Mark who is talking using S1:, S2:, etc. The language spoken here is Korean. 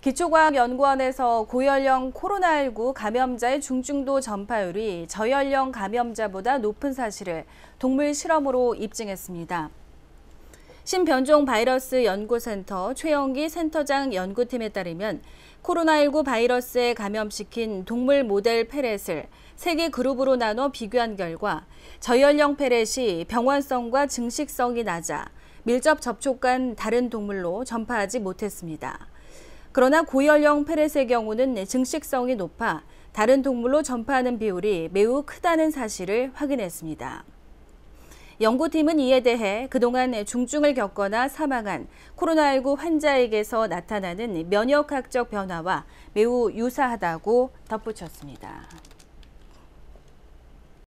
S1: 기초과학연구원에서 고연령 코로나19 감염자의 중증도 전파율이 저연령 감염자보다 높은 사실을 동물 실험으로 입증했습니다. 신변종 바이러스 연구센터 최영기 센터장 연구팀에 따르면 코로나19 바이러스에 감염시킨 동물 모델 페렛을 세개 그룹으로 나눠 비교한 결과 저연령 페렛이 병원성과 증식성이 낮아 밀접 접촉 간 다른 동물로 전파하지 못했습니다. 그러나 고열형 페렛의 경우는 네, 증식성이 높아 다른 동물로 전파하는 비율이 매우 크다는 사실을 확인했습니다. 연구팀은 이에 대해 그동안 네, 중증을 겪거나 사망한 코로나19 환자에게서 나타나는 면역학적 변화와 매우 유사하다고 덧붙였습니다.